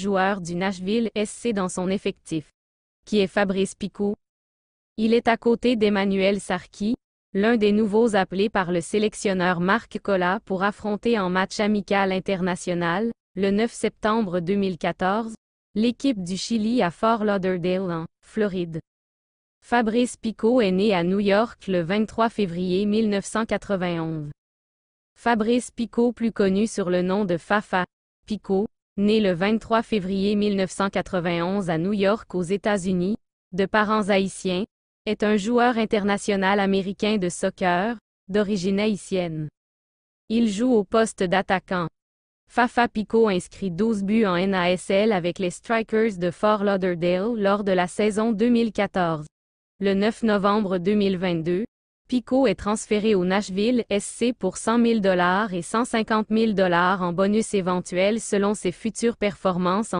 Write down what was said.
joueur du Nashville SC dans son effectif, qui est Fabrice Picot. Il est à côté d'Emmanuel Sarki, l'un des nouveaux appelés par le sélectionneur Marc Collat pour affronter en match amical international, le 9 septembre 2014, l'équipe du Chili à Fort Lauderdale en Floride. Fabrice Picot est né à New York le 23 février 1991. Fabrice Picot plus connu sur le nom de Fafa Picot, Né le 23 février 1991 à New York aux États-Unis, de parents haïtiens, est un joueur international américain de soccer, d'origine haïtienne. Il joue au poste d'attaquant. Fafa Pico inscrit 12 buts en NASL avec les Strikers de Fort Lauderdale lors de la saison 2014. Le 9 novembre 2022, Pico est transféré au Nashville SC pour 100 000 et 150 000 en bonus éventuel selon ses futures performances